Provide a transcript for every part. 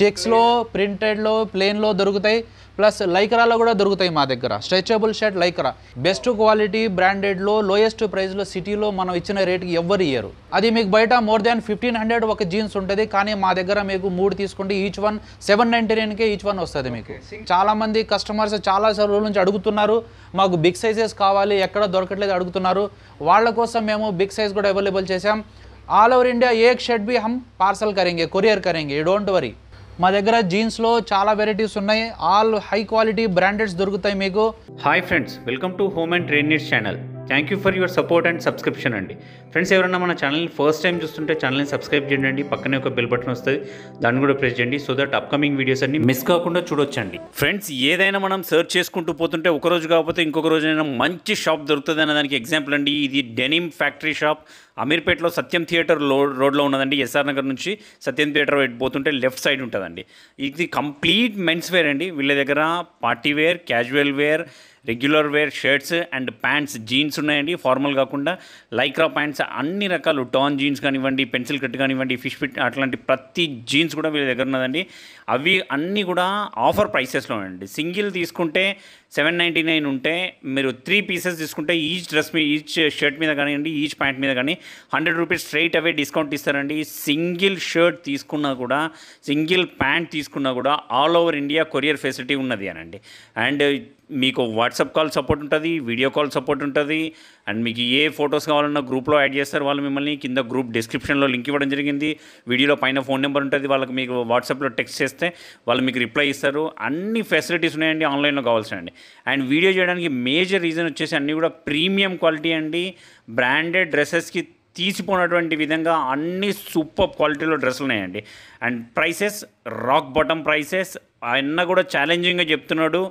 చెక్స్లో ప్రింటెడ్లో ప్లేన్లో దొరుకుతాయి ప్లస్ లైక్రాలో కూడా దొరుకుతాయి మా దగ్గర stretchable shirt lycra best quality బ్రాండెడ్లో లోయెస్ట్ ప్రైస్లో సిటీలో మనం ఇచ్చిన రేటుకి ఎవ్వరు ఇయ్యరు అది మీకు బయట మోర్ దాన్ ఫిఫ్టీన్ హండ్రెడ్ ఒక జీన్స్ ఉంటుంది కానీ మా దగ్గర మీకు మూడు తీసుకుంటే ఈచ్ వన్ సెవెన్ నైంటీ నైన్కే ఈచ్ వన్ వస్తుంది మీకు చాలామంది కస్టమర్స్ చాలా రోజుల నుంచి అడుగుతున్నారు మాకు బిగ్ సైజెస్ కావాలి ఎక్కడ దొరకట్లేదు అడుగుతున్నారు వాళ్ళ కోసం మేము బిగ్ సైజ్ కూడా అవైలబుల్ చేసాం ఆల్ ఓవర్ ఇండియా ఏక్ షర్ట్ బి హమ్ पार्सल करेंगे कुरियर ఈ డోంట్ వరీ మా దగ్గర జీన్స్లో చాలా వెరైటీస్ ఉన్నాయి ఆల్ హై క్వాలిటీ బ్రాండెడ్స్ దొరుకుతాయి మీకు hi friends welcome to home and trainers channel thank you for your support and subscription అండి ఫ్రెండ్స్ ఎవరైనా మన ఛానల్ని ఫస్ట్ టైం చూస్తుంటే ఛానల్ని సబ్స్క్రైబ్ చేయండి పక్కనే ఒక బెల్ బటన్ వస్తుంది దాన్ని కూడా ప్రెస్ చేయండి సో దట్ అప్కమింగ్ వీడియోస్ అన్ని మిస్ కాకుండా చూడొచ్చండి ఫ్రెండ్స్ ఏదైనా మనం సర్చ్ చేసుకుంటూ పోతుంటే ఒక రోజు కాకపోతే ఇంకొక రోజైనా మంచి షాప్ దొరుకుతుంది అనే దానికి ఎగ్జాంపుల్ అండి ఇది డెనిమ్ ఫ్యాక్టరీ షాప్ అమీర్పేటలో సత్యం థియేటర్ లో రోడ్లో ఉన్నదండి ఎస్ఆర్ నగర్ నుంచి సత్యం థియేటర్ వైపు పోతుంటే లెఫ్ట్ సైడ్ ఉంటుందండి ఇది కంప్లీట్ మెన్స్ వేర్ అండి వీళ్ళ దగ్గర party wear casual wear regular wear shirts and pants jeans ఉన్నాయండి ఫార్మల్ కాకుండా లైక్రా ప్యాంట్స్ అన్ని రకాలు టాన్ జీన్స్ కానివ్వండి పెన్సిల్ కట్ కానివ్వండి ఫిష్ ఫిట్ అట్లాంటి ప్రతి జీన్స్ కూడా వీళ్ళ దగ్గర ఉన్నదండి అవి అన్నీ కూడా ఆఫర్ ప్రైసెస్లో ఉన్నాయండి సింగిల్ తీసుకుంటే సెవెన్ నైంటీ నైన్ ఉంటే మీరు త్రీ పీసెస్ తీసుకుంటే ఈచ్ డ్రెస్ మీద ఈచ్ షర్ట్ మీద కానివ్వండి ఈచ్ ప్యాంట్ మీద కానీ hundred rupees straight away discount ఇస్తారండి సింగిల్ షర్ట్ తీసుకున్నా కూడా సింగిల్ ప్యాంట్ తీసుకున్నా కూడా all over India courier facility ఉన్నది అనండి అండ్ మీకు వాట్సాప్ కాల్ సపోర్ట్ ఉంటుంది వీడియో కాల్ సపోర్ట్ ఉంటుంది అండ్ మీకు ఏ ఫొటోస్ కావాలన్నా గ్రూప్లో యాడ్ చేస్తారు వాళ్ళు మిమ్మల్ని కింద గ్రూప్ డిస్క్రిప్షన్లో లింక్ ఇవ్వడం జరిగింది వీడియోలో పైన ఫోన్ నెంబర్ ఉంటుంది వాళ్ళకి మీకు వాట్సాప్లో టెక్స్ట్ చేస్తే వాళ్ళు మీకు రిప్లై ఇస్తారు అన్ని ఫెసిలిటీస్ ఉన్నాయండి ఆన్లైన్లో కావాల్సినండి అండ్ వీడియో చేయడానికి మేజర్ రీజన్ వచ్చేసి అన్నీ కూడా ప్రీమియం క్వాలిటీ అండి బ్రాండెడ్ డ్రెస్సెస్కి తీసిపోయినటువంటి విధంగా అన్ని సూపర్ క్వాలిటీలో డ్రెస్సులు ఉన్నాయండి and prices rock bottom prices ఆయన కూడా ఛాలెంజింగ్గా చెప్తున్నాడు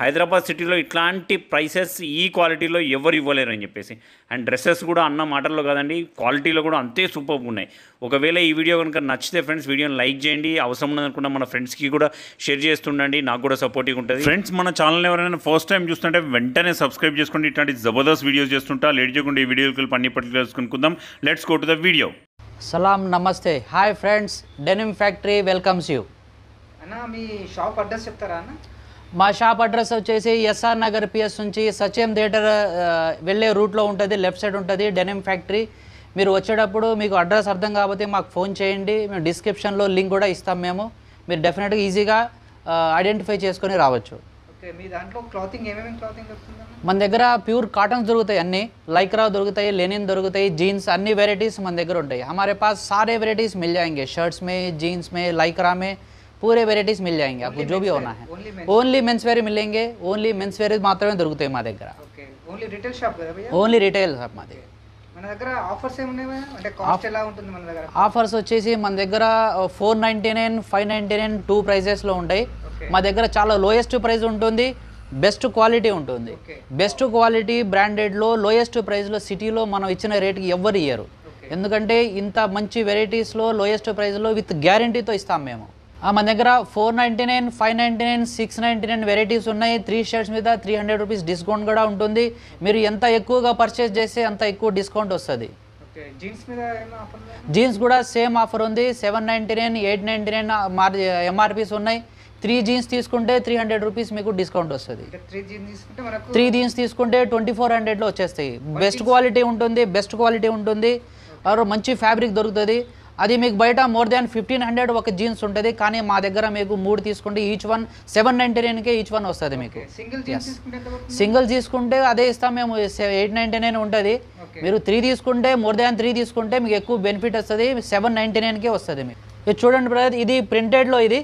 హైదరాబాద్ సిటీలో ఇట్లాంటి ప్రైసెస్ ఈ క్వాలిటీలో ఎవరు ఇవ్వలేరు అని చెప్పేసి అండ్ డ్రెస్సెస్ కూడా అన్న మాటల్లో కాదండి క్వాలిటీలో కూడా అంతే సూపర్ ఉన్నాయి ఒకవేళ ఈ వీడియో కనుక నచ్చితే ఫ్రెండ్స్ వీడియోని లైక్ చేయండి అవసరం ఉందనుకున్న మన ఫ్రెండ్స్కి కూడా షేర్ చేస్తుండండి నాకు కూడా సపోర్టివ్గా ఉంటుంది ఫ్రెండ్స్ మన ఛానల్ ఎవరైనా ఫస్ట్ టైం చూస్తుంటే వెంటనే సబ్స్క్రైబ్ చేసుకోండి ఇట్లాంటి జబర్దస్త్ వీడియోస్ చేస్తుంటా లేట్ చేయకుండా ఈ వీడియోకి అన్ని పట్టుకు తెలుసుకుందాం let's go to the video సలాం నమస్తే hi friends denim factory welcomes you అన్న మీ షాప్ అడ్రస్ చెప్తారా అన్న మా షాప్ అడ్రస్ వచ్చేసి ఎస్ఆర్ నగర్ పిఎస్ నుంచి సత్యం థియేటర్ వెళ్ళే రూట్లో ఉంటుంది లెఫ్ట్ సైడ్ ఉంటుంది డెనిమ్ ఫ్యాక్టరీ మీరు వచ్చేటప్పుడు మీకు అడ్రస్ అర్థం కాకపోతే మాకు ఫోన్ చేయండి మేము డిస్క్రిప్షన్లో లింక్ కూడా ఇస్తాం మేము మీరు డెఫినెట్గా ఈజీగా ఐడెంటిఫై చేసుకొని రావచ్చు మన దగ్గర ప్యూర్ కాటన్స్ దొరుకుతాయి అన్ని లైక్రా దొరుకుతాయి లెనిన్ దొరుకుతాయి జీన్స్ అన్ని వెరైటీస్ మన దగ్గర ఉంటాయి हमारे పాస్ సారే వెరైటీస్ మిల్ जाएंगे షర్ట్స్ మే జీన్స్ మే लाइक्रा पूरे వెరైటీస్ मिल जाएंगे आपको जो भी होना है ఓన్లీ మెన్స్ వేర్ మిల్లేంగే ఓన్లీ మెన్స్ వేర్ మాత్రమే దొరుకుతాయి మా దగ్గర ఓన్లీ రిటైల్ షాప్ కదా భయ్యా ఓన్లీ రిటైల్ షాప్ మాది మన దగ్గర ఆఫర్స్ ఏమున్నాయి భయ్యా? అంటే కాస్ట్ ఎలా ఉంటుంది మన దగ్గర ఆఫర్స్ వచ్చేసి మన దగ్గర four ninety nine five ninety nine to ప్రైజెస్లో ఉంటాయి మా దగ్గర చాలా లోయెస్ట్ ప్రైస్ ఉంటుంది బెస్ట్ క్వాలిటీ ఉంటుంది బెస్ట్ క్వాలిటీ బ్రాండెడ్లో లోయెస్ట్ ప్రైస్లో సిటీలో మనం ఇచ్చిన రేట్కి ఎవ్వరు ఇయ్యరు ఎందుకంటే ఇంత మంచి వెరైటీస్లో లోయెస్ట్ ప్రైస్లో విత్ గ్యారంటీతో ఇస్తాం మేము మన దగ్గర four ninety nine five ninety nine six ninety nine varieties ఉన్నాయి త్రీ షర్ట్స్ మీద త్రీ హండ్రెడ్ రూపీస్ డిస్కౌంట్ కూడా ఉంటుంది మీరు ఎంత ఎక్కువగా పర్చేస్ చేస్తే అంత ఎక్కువ డిస్కౌంట్ వస్తుంది జీన్స్ కూడా సేమ్ ఆఫర్ ఉంది seven ninety nine eight ninety nine MRPs ఉన్నాయి త్రీ జీన్స్ తీసుకుంటే త్రీ హండ్రెడ్ రూపీస్ మీకు డిస్కౌంట్ వస్తుంది త్రీ జీన్స్ తీసుకుంటే ట్వంటీ ఫోర్ హండ్రెడ్లో వచ్చేస్తాయి బెస్ట్ క్వాలిటీ ఉంటుంది బెస్ట్ క్వాలిటీ ఉంటుంది మంచి ఫ్యాబ్రిక్ దొరుకుతుంది అది మీకు బయట మోర్ దాన్ ఫిఫ్టీన్ హండ్రెడ్ ఒక జీన్స్ ఉంటుంది కానీ మా దగ్గర మీకు మూడు తీసుకుంటే ఈచ్ వన్ సెవెన్ నైంటీ నైన్కే ఈచ్ వన్ వస్తుంది మీకు సింగిల్ తీసుకుంటే అదే ఇస్తాం మేము ఎయిట్ నైన్టీ నైన్ ఉంటుంది మీరు త్రీ తీసుకుంటే మోర్ దాన్ త్రీ తీసుకుంటే మీకు ఎక్కువ బెనిఫిట్ వస్తుంది సెవెన్ నైంటీ నైన్కే వస్తుంది మీకు ఇది చూడండి బ్రదర్ ఇది ప్రింటెడ్లో ఇది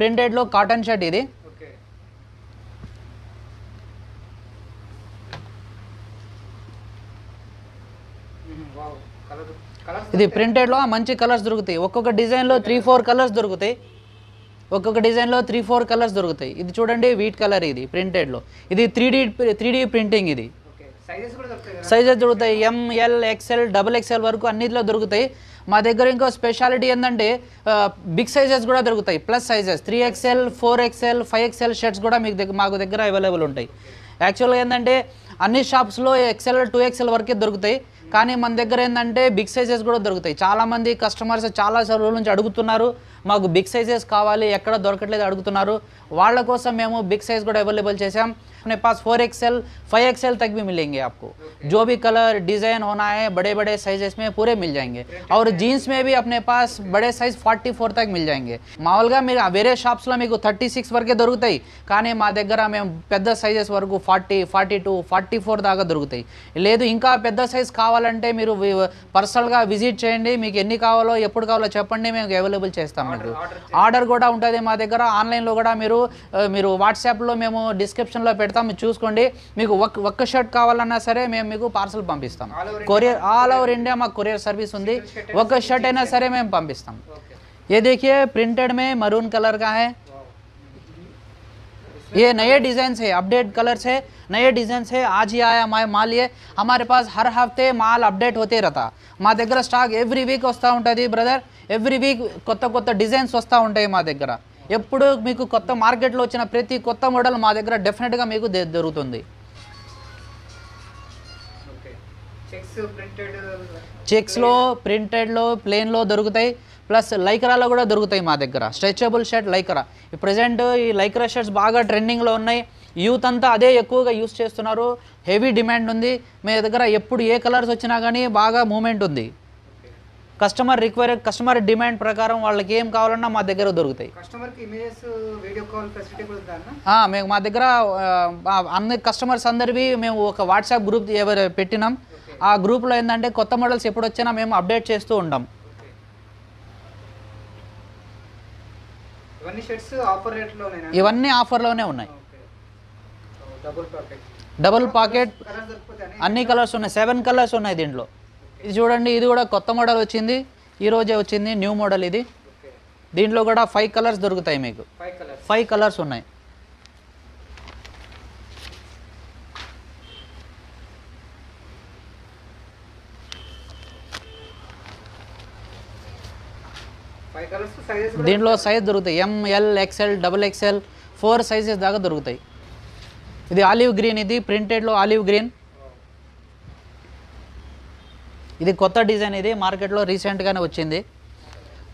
ప్రింటెడ్లో కాటన్ షర్ట్ ఇది ఇది ప్రింటెడ్లో మంచి కలర్స్ దొరుకుతాయి ఒక్కొక్క డిజైన్లో త్రీ ఫోర్ కలర్స్ దొరుకుతాయి ఒక్కొక్క డిజైన్లో త్రీ ఫోర్ కలర్స్ దొరుకుతాయి ఇది చూడండి వీట్ కలర్ ఇది ప్రింటెడ్లో ఇది త్రీ డీ త్రీ ప్రింటింగ్ ఇది సైజెస్ దొరుకుతాయి ఎంఎల్ ఎక్స్ఎల్ డబుల్ ఎక్స్ఎల్ వరకు అన్నిట్లో దొరుకుతాయి మా దగ్గర ఇంకో స్పెషాలిటీ ఏంటంటే బిగ్ సైజెస్ కూడా దొరుకుతాయి plus sizes three XL four XL five XL shirts కూడా మీకు దగ్గర మాకు దగ్గర అవైలబుల్ ఉంటాయి యాక్చువల్గా ఏంటంటే అన్ని షాప్స్లో ఎక్స్ఎల్ టూ ఎక్స్ఎల్ వరకే దొరుకుతాయి కానీ మన దగ్గర ఏంటంటే బిగ్ సైజెస్ కూడా దొరుకుతాయి చాలామంది కస్టమర్స్ చాలా రోజుల నుంచి అడుగుతున్నారు మాకు బిగ్ సైజెస్ కావాలి ఎక్కడ దొరకట్లేదు అడుగుతున్నారు వాళ్ళ కోసం మేము బిగ్ సైజ్ కూడా అవైలబుల్ చేసాం अपने पास फोर एक्सएल फाइव एक्सएल तक भी मिलेंगे आपको जो भी कलर डिज़ाइन होना है बड़े बड़े साइजेस में पूरे मिल जाएंगे और जीन्स में भी अपने पास बड़े साइज फोर तक मिल जाएंगे मावलगा मेरा वेरे शॉप्स में तो मेरे 36 सिक्स वर्ग के दरकता है कहीं मा दर मैं पेद सैजेस वरकू forty forty two forty four दाका दरकता है लेकिन सैज कावाले पर्सनल विजिटी एन कावा एपू का चपंडी मैं अवेलबल आर्डर उ दर आनलो वाट्सअप मेम डिस्क्रिपन там చూస్కోండి మీకు ఒక్క షర్ట్ కావాలన్నా సరే మేము మీకు పార్సెల్ పంపిస్తాం all over courier all over India మా కోరియర్ సర్వీస్ ఉంది ఒక షర్ట్ అయినా సరే మేము పంపిస్తాం ఏ देखिए प्रिंटेड में मरून कलर का है ये नए डिजाइंस है अपडेट कलर है नए डिजाइंस है आज ही आया हमारे माल ये हमारे पास हर हफ्ते माल अपडेट होते रहता मा दगर स्टॉक एवरी वीक आता ఉంటది బ్రదర్ ఎవ్రీ వీక్ కొత్త కొత్త డిజైన్స్ వస్తా ఉంటాయ మా దగ్గర ఎప్పుడు మీకు కొత్త మార్కెట్లో వచ్చిన ప్రతి కొత్త మోడల్ మా దగ్గర డెఫినెట్గా మీకు దొరుకుతుంది చెక్స్లో ప్రింటెడ్లో ప్లేన్లో దొరుకుతాయి ప్లస్ లైక్రాలో కూడా దొరుకుతాయి మా దగ్గర స్ట్రెచబుల్ షర్ట్ లైకరా ప్రజెంట్ ఈ లైక్రా షర్ట్స్ బాగా ట్రెండింగ్లో ఉన్నాయి యూత్ అంతా అదే ఎక్కువగా యూస్ చేస్తున్నారు హెవీ డిమాండ్ ఉంది మీ దగ్గర ఎప్పుడు ఏ కలర్స్ వచ్చినా కానీ బాగా మూమెంట్ ఉంది కస్టమర్ రిక్వైర్ కస్టమర్ డిమాండ్ ప్రకారం వాళ్ళకి ఏం కావాలన్నా మా దగ్గర దొరుకుతాయి మేము మా దగ్గర అన్ని కస్టమర్స్ అందరివి మేము ఒక వాట్సాప్ గ్రూప్ ఎవరు పెట్టినాం ఆ గ్రూప్లో ఏంటంటే కొత్త మోడల్స్ ఎప్పుడు వచ్చినా మేము అప్డేట్ చేస్తూ ఉంటాం ఇవన్నీ ఆఫర్లోనే ఉన్నాయి డబుల్ పాకెట్ అన్ని కలర్స్ ఉన్నాయి సెవెన్ కలర్స్ ఉన్నాయి దీంట్లో ఇది చూడండి ఇది కూడా కొత్త మోడల్ వచ్చింది ఈరోజే వచ్చింది న్యూ మోడల్ ఇది దీంట్లో కూడా ఫైవ్ కలర్స్ దొరుకుతాయి మీకు ఫైవ్ కలర్స్ ఉన్నాయి దీంట్లో సైజ్ దొరుకుతాయి M L XL double XL four sizes దాకా దొరుకుతాయి ఇది ఆలివ్ గ్రీన్ ఇది ప్రింటెడ్లో ఆలివ్ గ్రీన్ इधर क्रोत డిజైన్ इधे मार्केट रीसे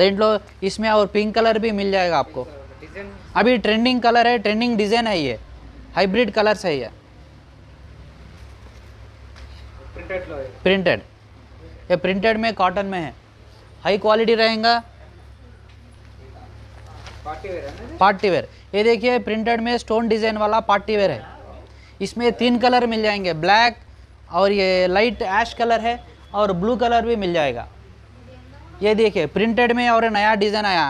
वे इसमें और पिंक कलर भी मिल जाएगा आपको अभी ट्रेंडिंग कलर है ट्रेंडिंग डिज़ाइन है ये हाइब्रिड कलर है ये प्रिंटेड ये प्रिंटेड में कॉटन में है हाई क्वालिटी रहेगा पार्टी वेयर ये देखिए प्रिंटेड में स्टोन डिज़ाइन वाला पार्टी वेयर है इसमें तीन कलर मिल जाएंगे ब्लैक और ये लाइट एश कलर है और ब्लू कलर भी मिल जाएगा ये देखिए ప్రింటెడ్ మే और नया డిజైన్ ఆయా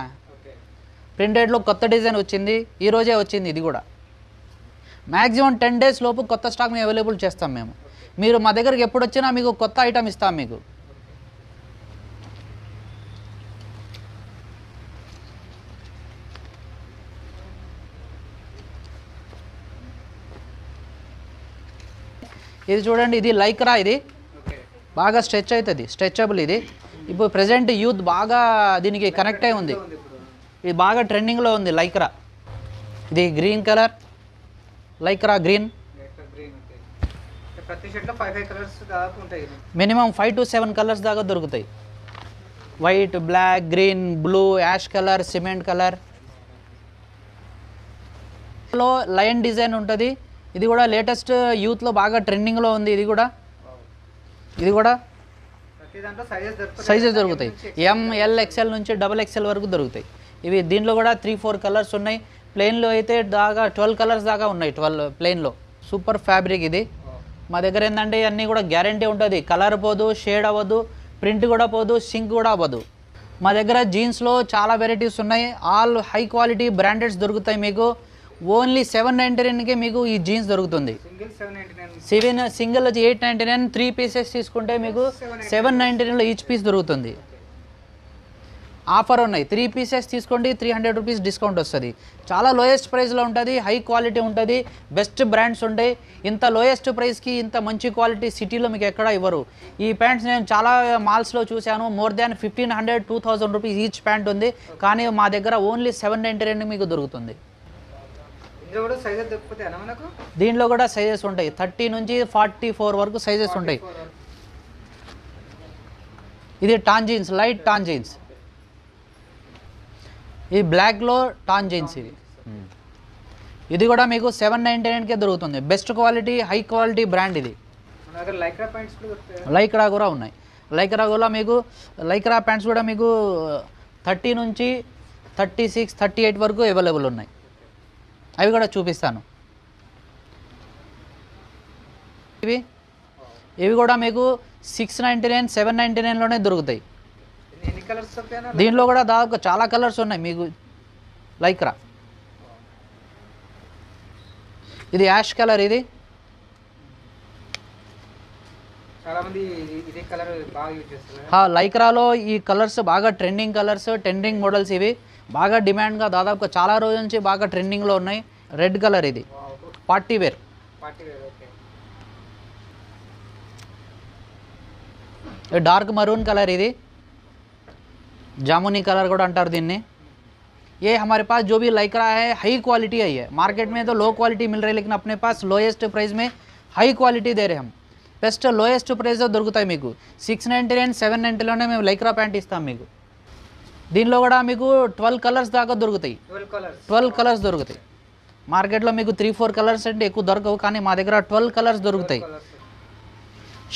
ప్రింటెడ్లో కొత్త డిజైన్ వచ్చింది ఈరోజే వచ్చింది ఇది కూడా మ్యాక్సిమం టెన్ డేస్ లోపు కొత్త స్టాక్ మేము అవైలబుల్ చేస్తాం మేము మీరు మా దగ్గరికి ఎప్పుడు వచ్చినా మీకు కొత్త ఐటమ్ ఇస్తాం మీకు ఇది చూడండి ఇది లైక్రా ఇది బాగా స్ట్రెచ్ అవుతుంది స్ట్రెచబుల్ ఇది ఇప్పుడు ప్రజెంట్ యూత్ బాగా దీనికి కనెక్ట్ అయి ఉంది ఇది బాగా ట్రెండింగ్లో ఉంది లైక్రా ఇది green colour lycra green minimum five to seven colours దాకా దొరుకుతాయి white black green blue ash colour cement colour లో లైన్ డిజైన్ ఉంటుంది ఇది కూడా లేటెస్ట్ యూత్లో బాగా ట్రెండింగ్లో ఉంది ఇది కూడా ఇది కూడా సైజెస్ దొరుకుతాయి ఎంఎల్ ఎక్స్ఎల్ నుంచి డబల్ ఎక్స్ఎల్ వరకు దొరుకుతాయి ఇవి దీంట్లో కూడా త్రీ ఫోర్ కలర్స్ ఉన్నాయి ప్లెయిన్లో అయితే దాకా ట్వెల్వ్ కలర్స్ దాకా ఉన్నాయి ట్వెల్వ్ ప్లెయిన్లో సూపర్ ఫ్యాబ్రిక్ ఇది మా దగ్గర ఏంటంటే అన్నీ కూడా గ్యారంటీ ఉంటుంది కలర్ పోదు షేడ్ అవ్వదు ప్రింట్ కూడా పోదు సింక్ కూడా అవ్వదు మా దగ్గర జీన్స్లో చాలా వెరైటీస్ ఉన్నాయి ఆల్ హై క్వాలిటీ బ్రాండెడ్స్ దొరుకుతాయి మీకు ఓన్లీ సెవెన్ నైంటీ నైన్కే మీకు ఈ జీన్స్ దొరుకుతుంది సెవెన్ సింగిల్ వచ్చి eight ninety nine three pieces తీసుకుంటే మీకు సెవెన్ నైంటీ నైన్లో ఈచ్ పీస్ దొరుకుతుంది ఆఫర్ ఉన్నాయి త్రీ పీసెస్ తీసుకోండి త్రీ హండ్రెడ్ రూపీస్ డిస్కౌంట్ వస్తుంది చాలా లోయెస్ట్ ప్రైస్లో ఉంటుంది హై క్వాలిటీ ఉంటుంది బెస్ట్ బ్రాండ్స్ ఉంటాయి ఇంత లోయెస్ట్ ప్రైస్కి ఇంత మంచి క్వాలిటీ సిటీలో మీకు ఎక్కడ ఇవ్వరు ఈ ప్యాంట్స్ నేను చాలా మాల్స్లో చూశాను more than fifteen hundred two thousand rupees each pant ఉంది కానీ మా దగ్గర ఓన్లీ సెవెన్ నైంటీ రెండు మీకు దొరుకుతుంది దీంట్లో కూడా సైజెస్ ఉంటాయి థర్టీ నుంచి ఫార్టీ ఫోర్ వరకు సైజెస్ ఉంటాయి ఇది టాంజీన్స్ లైట్ టాంజీన్స్ ఇది బ్లాక్లో టాంజీన్స్ ఇది ఇది కూడా మీకు సెవెన్ నైంటీ నైన్కే దొరుకుతుంది best quality high quality brand ఇది లైక్రా కూడా ఉన్నాయి లైక్రా కూడా మీకు లైక్రా ప్యాంట్స్ కూడా మీకు థర్టీ నుంచి థర్టీ సిక్స్ థర్టీ ఎయిట్ వరకు అవైలబుల్ ఉన్నాయి అవి కూడా చూపిస్తాను ఇవి ఇవి కూడా మీకు six ninety nine seven ninety నైన్లోనే దొరుకుతాయి దీనిలో కూడా దాదాపు చాలా కలర్స్ ఉన్నాయి మీకు లైక్రా ఇది యాష్ కలర్ ఇది లైక్రాలో ఈ కలర్స్ బాగా ట్రెండింగ్ కలర్స్ ట్రెండింగ్ మోడల్స్ ఇవి బాగా డిమాండ్ గా దాదాపుగా చాలా రోజుంచి బాగా ట్రెండింగ్ లో ఉన్నది రెడ్ కలర్ ఇది party wear party wear okay ఈ డార్క్ మరూన్ కలర్ ఇది జాముని కలర్ కూడా అంటారు దీన్ని ఏ हमारे पास जो भी लाइक्रा है हाई क्वालिटी है ये मार्केट में तो लो क्वालिटी मिल रही लेकिन अपने पास लोएस्ट प्राइस में हाई क्वालिटी दे रहे हम เพ स्टल लोएस्ट प्राइस तो దొరుకుతాయి మీకు 699 790 లోనే మేము లైక్రా पैंट ఇస్తాం మీకు దీనిలో కూడా మీకు ట్వెల్వ్ కలర్స్ దాకా దొరుకుతాయి ట్వెల్వ్ కలర్స్ దొరుకుతాయి మార్కెట్లో మీకు త్రీ ఫోర్ కలర్స్ అంటే ఎక్కువ దొరకవు కానీ మా దగ్గర ట్వెల్వ్ కలర్స్ దొరుకుతాయి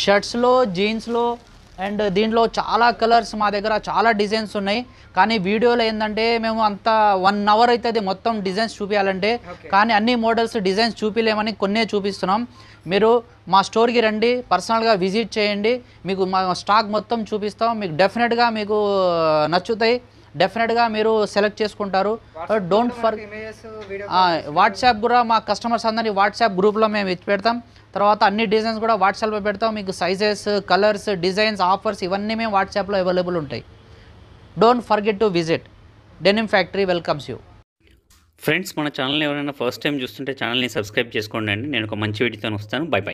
షర్ట్స్లో జీన్స్లో అండ్ దీంట్లో చాలా కలర్స్ మా దగ్గర చాలా డిజైన్స్ ఉన్నాయి కానీ వీడియోలో ఏంటంటే మేము అంత వన్ అవర్ అది మొత్తం డిజైన్స్ చూపించాలంటే కానీ అన్ని మోడల్స్ డిజైన్స్ చూపించలేమని కొన్నే చూపిస్తున్నాం మీరు మా స్టోర్కి రండి పర్సనల్గా విజిట్ చేయండి మీకు మా స్టాక్ మొత్తం చూపిస్తాం మీకు డెఫినెట్గా మీకు నచ్చుతాయి డెఫినెట్గా మీరు సెలెక్ట్ చేసుకుంటారు డోంట్ ఫర్ వాట్సాప్ కూడా మా కస్టమర్స్ అందరినీ వాట్సాప్ గ్రూప్లో మేము ఇచ్చి పెడతాం తర్వాత అన్ని డిజైన్స్ కూడా వాట్సాప్లో పెడతాం మీకు సైజెస్ కలర్స్ డిజైన్స్ ఆఫర్స్ ఇవన్నీ మేము వాట్సాప్లో అవైలబుల్ ఉంటాయి don't forget to visit denim factory welcomes you friends మన ఛానల్ ఎవరైనా ఫస్ట్ టైం చూస్తుంటే ఛానల్ని సబ్స్క్రైబ్ చేసుకోండి అండి నేను ఒక మంచి వీడియోతో వస్తాను బై బై